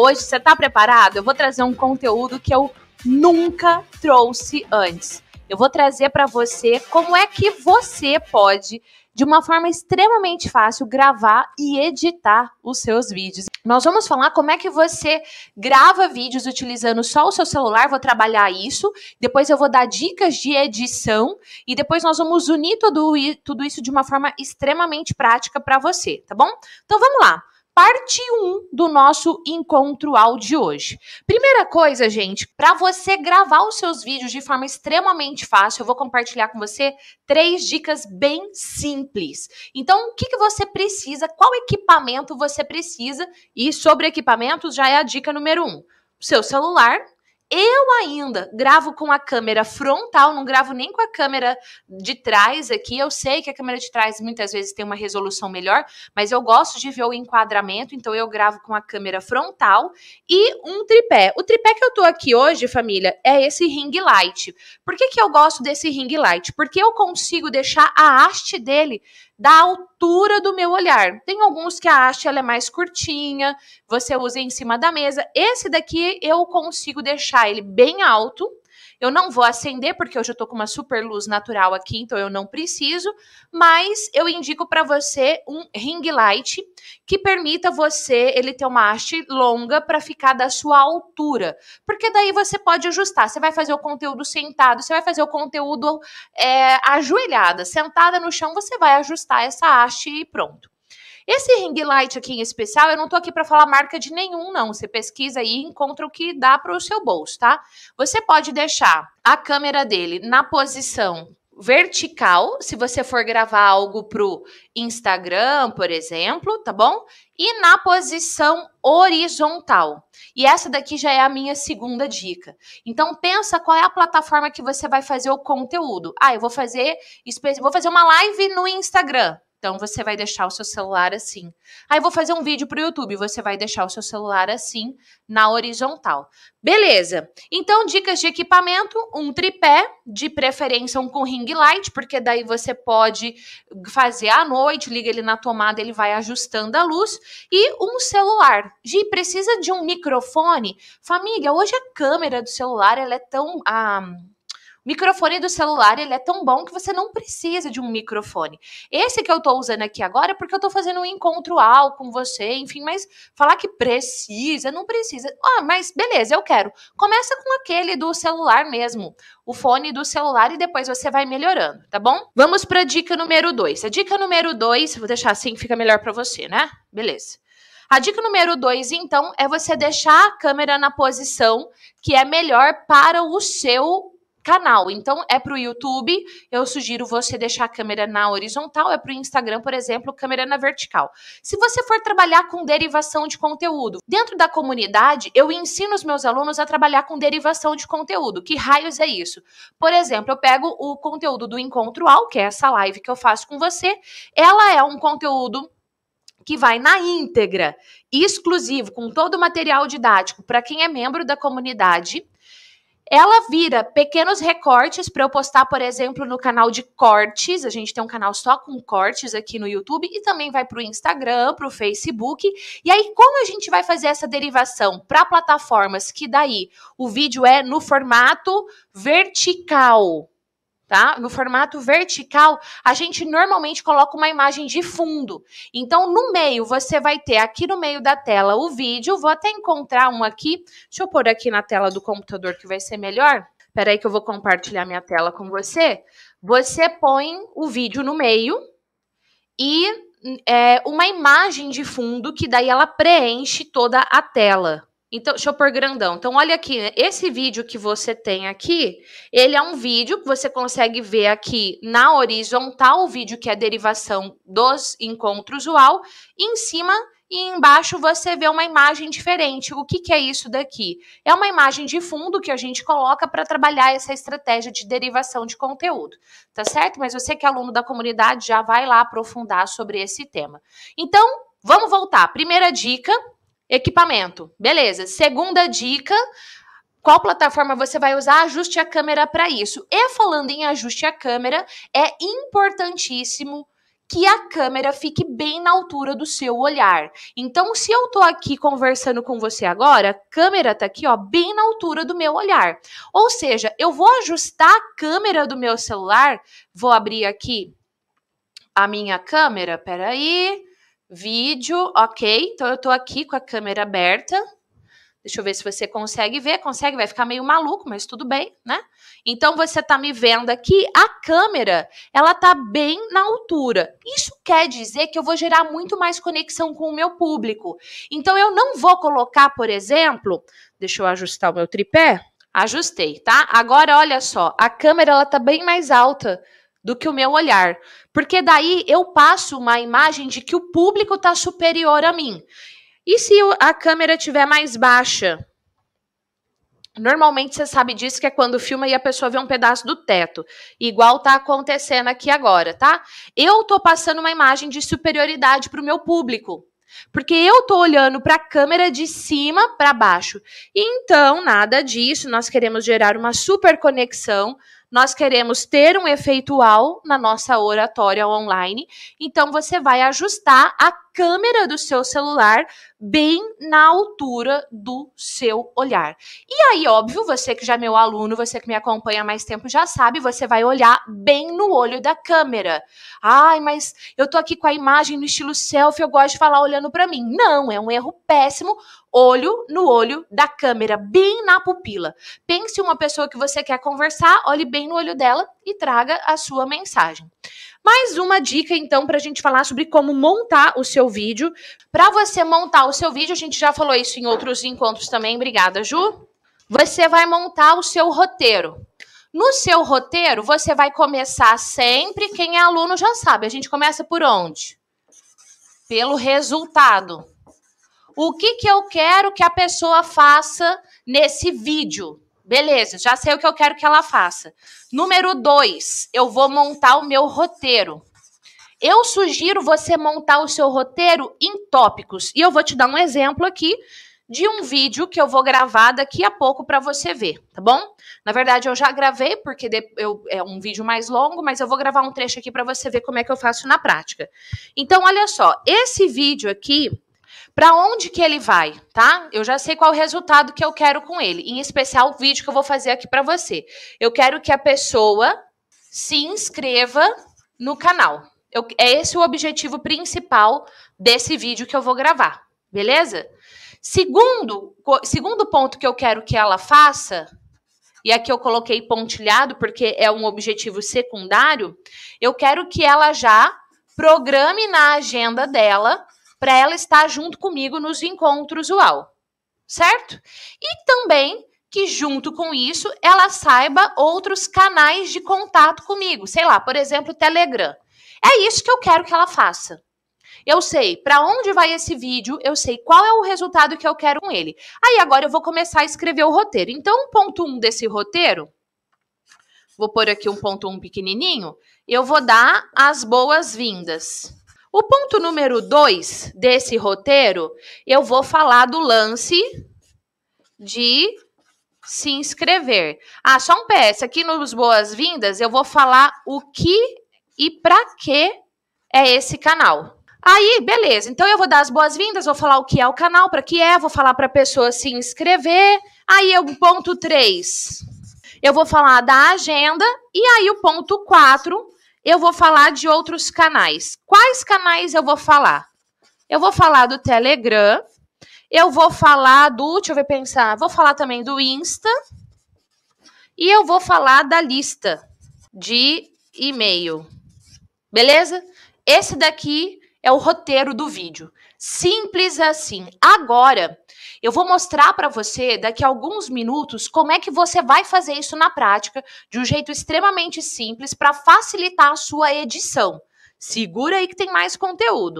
Hoje, você está preparado? Eu vou trazer um conteúdo que eu nunca trouxe antes. Eu vou trazer para você como é que você pode, de uma forma extremamente fácil, gravar e editar os seus vídeos. Nós vamos falar como é que você grava vídeos utilizando só o seu celular, vou trabalhar isso. Depois eu vou dar dicas de edição e depois nós vamos unir tudo, tudo isso de uma forma extremamente prática para você, tá bom? Então vamos lá parte 1 do nosso encontro áudio de hoje. Primeira coisa, gente, para você gravar os seus vídeos de forma extremamente fácil, eu vou compartilhar com você três dicas bem simples. Então, o que, que você precisa, qual equipamento você precisa, e sobre equipamentos já é a dica número 1. Um seu celular eu ainda gravo com a câmera frontal, não gravo nem com a câmera de trás aqui. Eu sei que a câmera de trás muitas vezes tem uma resolução melhor, mas eu gosto de ver o enquadramento, então eu gravo com a câmera frontal e um tripé. O tripé que eu tô aqui hoje, família, é esse ring light. Por que, que eu gosto desse ring light? Porque eu consigo deixar a haste dele da altura do meu olhar. Tem alguns que a haste ela é mais curtinha, você usa em cima da mesa. Esse daqui eu consigo deixar ele bem alto, eu não vou acender, porque hoje eu tô com uma super luz natural aqui, então eu não preciso, mas eu indico para você um ring light que permita você, ele ter uma haste longa para ficar da sua altura, porque daí você pode ajustar. Você vai fazer o conteúdo sentado, você vai fazer o conteúdo é, ajoelhada, sentada no chão, você vai ajustar essa haste e pronto. Esse ring light aqui em especial, eu não tô aqui para falar marca de nenhum, não. Você pesquisa aí e encontra o que dá para o seu bolso, tá? Você pode deixar a câmera dele na posição vertical, se você for gravar algo pro Instagram, por exemplo, tá bom? E na posição horizontal. E essa daqui já é a minha segunda dica. Então pensa qual é a plataforma que você vai fazer o conteúdo. Ah, eu vou fazer, vou fazer uma live no Instagram. Então você vai deixar o seu celular assim. Aí ah, vou fazer um vídeo para o YouTube, você vai deixar o seu celular assim na horizontal. Beleza. Então dicas de equipamento, um tripé, de preferência um com ring light, porque daí você pode fazer à noite, liga ele na tomada, ele vai ajustando a luz e um celular. Gi, precisa de um microfone? Família, hoje a câmera do celular ela é tão ah, Microfone do celular, ele é tão bom que você não precisa de um microfone. Esse que eu tô usando aqui agora é porque eu tô fazendo um encontro ao com você, enfim, mas falar que precisa, não precisa. Ah, mas beleza, eu quero. Começa com aquele do celular mesmo, o fone do celular e depois você vai melhorando, tá bom? Vamos para dica número 2. A dica número 2, vou deixar assim que fica melhor para você, né? Beleza. A dica número 2, então, é você deixar a câmera na posição que é melhor para o seu canal. Então, é para o YouTube, eu sugiro você deixar a câmera na horizontal, é para o Instagram, por exemplo, câmera na vertical. Se você for trabalhar com derivação de conteúdo, dentro da comunidade, eu ensino os meus alunos a trabalhar com derivação de conteúdo. Que raios é isso? Por exemplo, eu pego o conteúdo do Encontro Al, que é essa live que eu faço com você, ela é um conteúdo que vai na íntegra, exclusivo, com todo o material didático para quem é membro da comunidade ela vira pequenos recortes para eu postar, por exemplo, no canal de cortes. A gente tem um canal só com cortes aqui no YouTube e também vai para o Instagram, para o Facebook. E aí, como a gente vai fazer essa derivação para plataformas que daí o vídeo é no formato vertical? tá? No formato vertical, a gente normalmente coloca uma imagem de fundo. Então, no meio, você vai ter aqui no meio da tela o vídeo. Vou até encontrar um aqui. Deixa eu pôr aqui na tela do computador que vai ser melhor. Espera aí que eu vou compartilhar minha tela com você. Você põe o vídeo no meio e é, uma imagem de fundo que daí ela preenche toda a tela, então, deixa eu pôr grandão. Então, olha aqui, né? esse vídeo que você tem aqui, ele é um vídeo que você consegue ver aqui na horizontal, o vídeo que é a derivação dos encontros UAU, e em cima e embaixo você vê uma imagem diferente. O que, que é isso daqui? É uma imagem de fundo que a gente coloca para trabalhar essa estratégia de derivação de conteúdo, tá certo? Mas você que é aluno da comunidade já vai lá aprofundar sobre esse tema. Então, vamos voltar. Primeira dica Equipamento. Beleza. Segunda dica, qual plataforma você vai usar, ajuste a câmera para isso. E falando em ajuste a câmera, é importantíssimo que a câmera fique bem na altura do seu olhar. Então, se eu tô aqui conversando com você agora, a câmera tá aqui, ó, bem na altura do meu olhar. Ou seja, eu vou ajustar a câmera do meu celular, vou abrir aqui a minha câmera, peraí. Vídeo, ok. Então eu estou aqui com a câmera aberta. Deixa eu ver se você consegue ver. Consegue? Vai ficar meio maluco, mas tudo bem, né? Então você está me vendo aqui. A câmera, ela tá bem na altura. Isso quer dizer que eu vou gerar muito mais conexão com o meu público. Então eu não vou colocar, por exemplo, deixa eu ajustar o meu tripé. Ajustei, tá? Agora olha só, a câmera ela tá bem mais alta do que o meu olhar. Porque daí eu passo uma imagem de que o público está superior a mim. E se a câmera estiver mais baixa? Normalmente você sabe disso que é quando filma e a pessoa vê um pedaço do teto, igual tá acontecendo aqui agora, tá? Eu tô passando uma imagem de superioridade pro meu público, porque eu tô olhando para a câmera de cima para baixo. Então, nada disso, nós queremos gerar uma super conexão nós queremos ter um efeito wow na nossa oratória online, então você vai ajustar a câmera do seu celular bem na altura do seu olhar. E aí, óbvio, você que já é meu aluno, você que me acompanha há mais tempo já sabe, você vai olhar bem no olho da câmera. Ai, mas eu tô aqui com a imagem no estilo selfie, eu gosto de falar olhando para mim. Não, é um erro péssimo. Olho no olho da câmera, bem na pupila. Pense uma pessoa que você quer conversar, olhe bem no olho dela e traga a sua mensagem. Mais uma dica, então, para a gente falar sobre como montar o seu vídeo. Para você montar o seu vídeo, a gente já falou isso em outros encontros também. Obrigada, Ju. Você vai montar o seu roteiro. No seu roteiro, você vai começar sempre, quem é aluno já sabe, a gente começa por onde? Pelo resultado. O que, que eu quero que a pessoa faça nesse vídeo? Beleza, já sei o que eu quero que ela faça. Número dois, eu vou montar o meu roteiro. Eu sugiro você montar o seu roteiro em tópicos. E eu vou te dar um exemplo aqui de um vídeo que eu vou gravar daqui a pouco para você ver, tá bom? Na verdade, eu já gravei, porque eu, é um vídeo mais longo, mas eu vou gravar um trecho aqui para você ver como é que eu faço na prática. Então, olha só, esse vídeo aqui para onde que ele vai, tá? Eu já sei qual o resultado que eu quero com ele, em especial o vídeo que eu vou fazer aqui para você. Eu quero que a pessoa se inscreva no canal. Eu, é esse o objetivo principal desse vídeo que eu vou gravar, beleza? Segundo, segundo ponto que eu quero que ela faça, e aqui eu coloquei pontilhado porque é um objetivo secundário, eu quero que ela já programe na agenda dela para ela estar junto comigo nos encontros UAU, certo? E também que junto com isso ela saiba outros canais de contato comigo, sei lá, por exemplo, Telegram. É isso que eu quero que ela faça. Eu sei para onde vai esse vídeo, eu sei qual é o resultado que eu quero com ele. Aí agora eu vou começar a escrever o roteiro. Então, ponto 1 um desse roteiro, vou pôr aqui um ponto 1 um pequenininho, eu vou dar as boas-vindas. O ponto número dois desse roteiro, eu vou falar do lance de se inscrever. Ah, só um PS, aqui nos Boas-Vindas eu vou falar o que e para que é esse canal. Aí, beleza. Então eu vou dar as boas-vindas, vou falar o que é o canal, para que é, vou falar para a pessoa se inscrever. Aí o ponto 3, eu vou falar da agenda e aí o ponto 4, eu vou falar de outros canais. Quais canais eu vou falar? Eu vou falar do Telegram, eu vou falar do, deixa eu ver pensar, vou falar também do Insta e eu vou falar da lista de e-mail. Beleza? Esse daqui é o roteiro do vídeo. Simples assim. Agora, eu vou mostrar para você daqui a alguns minutos como é que você vai fazer isso na prática, de um jeito extremamente simples para facilitar a sua edição. Segura aí que tem mais conteúdo.